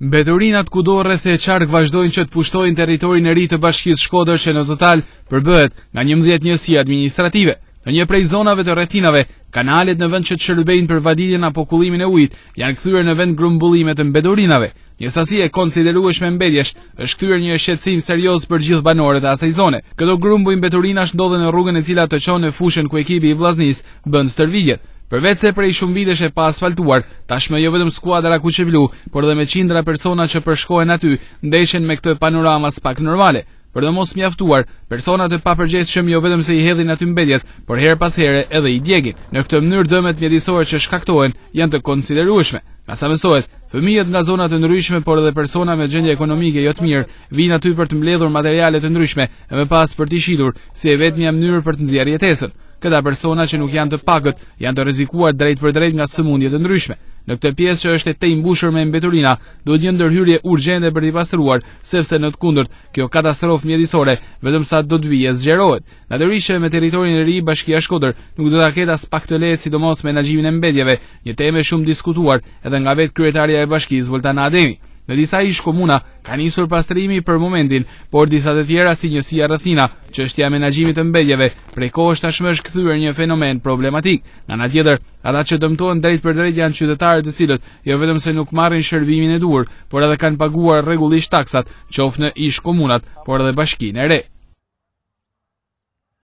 Mbeturinat kudo rreth e qark vazhdojnë që të pushtojnë territorin e ri të Bashkisë Shkodër që në total përbëhet nga 11 njësi administrative. Në një prej zonave të rrethinave, kanalet në vend që të shërbejnë për vadidjen apo kullimin e ujit janë kthyer në vend grumbullime të mbeturinave. Një sasi e konsiderueshme mbedjesh është kthyer një shqetësim serioz për gjithë banorët e asaj zone. Këto i mbeturinash ndodhen në rrugën e cila të çon në fushën ku ekipi i vllaznisë bën stërvigjet. Përvec se prej shumë vitesh e pa asfaltuar, tashme jo vetëm skuadra kuqe blu, por dhe me qindra persona që përshkohen aty, ndeshen me këtë panorama pak normale. Për dhe mos mjaftuar, personat e papërgjesh shumë jo vetëm se i hedhin aty mbedjet, por herë pas herë edhe i djegin. Në këtë mënyrë dëmet mjedisore që shkaktohen janë të konsiderueshme. Nga sa mësohet, fëmijët nga zonat e ndryshme, por edhe persona me gjendje ekonomike jo të mirë, vinë aty për të mbledhur materiale të ndryshme e më pas për të shitur si e vetmja mënyrë për të nxjerrë jetesën këta persona që nuk janë të pakët janë të rezikuar drejt për drejt nga sëmundjet të ndryshme. Në këtë pjesë që është e te imbushur me mbeturina, duhet një ndërhyrje urgjende për t'i pastruar, sepse në të kundërt, kjo katastrofë mjedisore, vetëm sa do të e zgjerohet. Në të rishë me teritorin e ri, bashkia shkoder, nuk do t'a keta s'pak të letë sidomos me nëgjimin e mbedjeve, një teme shumë diskutuar edhe nga vetë kryetarja e bashkiz Voltana Ademi. Në disa ish komuna ka nisur pastrimi për momentin, por disa të tjera si njësia rëthina, që është jam e të mbedjeve, prej është tashmë është këthyër një fenomen problematik. Nga në tjeder, ata që dëmtojnë drejt për drejt janë qytetarët të cilët, jo vetëm se nuk marrin shërbimin e duhur, por edhe kanë paguar regullisht taksat, qofë në ish komunat, por edhe bashkin e re.